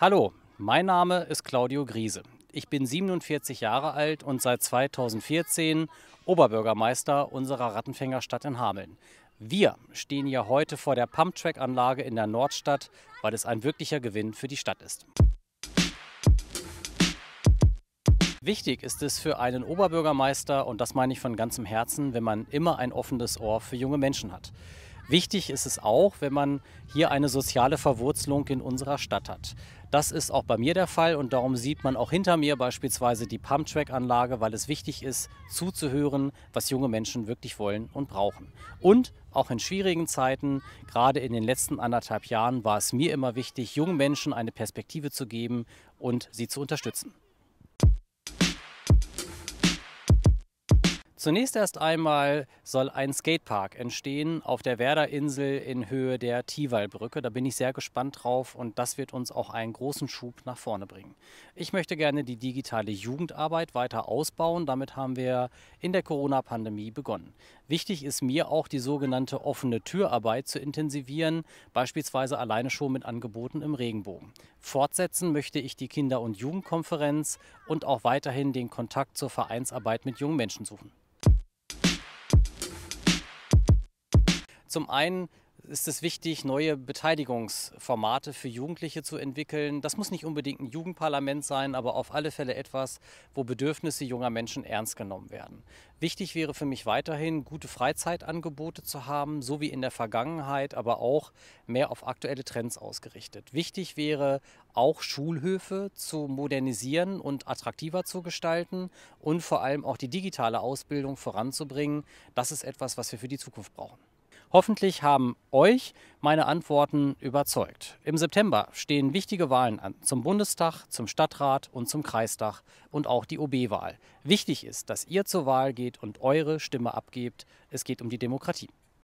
Hallo, mein Name ist Claudio Griese. Ich bin 47 Jahre alt und seit 2014 Oberbürgermeister unserer Rattenfängerstadt in Hameln. Wir stehen ja heute vor der Pumptrack-Anlage in der Nordstadt, weil es ein wirklicher Gewinn für die Stadt ist. Wichtig ist es für einen Oberbürgermeister, und das meine ich von ganzem Herzen, wenn man immer ein offenes Ohr für junge Menschen hat. Wichtig ist es auch, wenn man hier eine soziale Verwurzelung in unserer Stadt hat. Das ist auch bei mir der Fall und darum sieht man auch hinter mir beispielsweise die Pumptrack-Anlage, weil es wichtig ist, zuzuhören, was junge Menschen wirklich wollen und brauchen. Und auch in schwierigen Zeiten, gerade in den letzten anderthalb Jahren, war es mir immer wichtig, jungen Menschen eine Perspektive zu geben und sie zu unterstützen. Zunächst erst einmal soll ein Skatepark entstehen auf der Werderinsel in Höhe der Tiwalbrücke. Da bin ich sehr gespannt drauf und das wird uns auch einen großen Schub nach vorne bringen. Ich möchte gerne die digitale Jugendarbeit weiter ausbauen. Damit haben wir in der Corona-Pandemie begonnen. Wichtig ist mir auch die sogenannte offene Türarbeit zu intensivieren, beispielsweise alleine schon mit Angeboten im Regenbogen. Fortsetzen möchte ich die Kinder- und Jugendkonferenz und auch weiterhin den Kontakt zur Vereinsarbeit mit jungen Menschen suchen. Zum einen ist es wichtig, neue Beteiligungsformate für Jugendliche zu entwickeln. Das muss nicht unbedingt ein Jugendparlament sein, aber auf alle Fälle etwas, wo Bedürfnisse junger Menschen ernst genommen werden. Wichtig wäre für mich weiterhin, gute Freizeitangebote zu haben, so wie in der Vergangenheit, aber auch mehr auf aktuelle Trends ausgerichtet. Wichtig wäre auch Schulhöfe zu modernisieren und attraktiver zu gestalten und vor allem auch die digitale Ausbildung voranzubringen. Das ist etwas, was wir für die Zukunft brauchen. Hoffentlich haben euch meine Antworten überzeugt. Im September stehen wichtige Wahlen an, zum Bundestag, zum Stadtrat und zum Kreistag und auch die OB-Wahl. Wichtig ist, dass ihr zur Wahl geht und eure Stimme abgebt. Es geht um die Demokratie.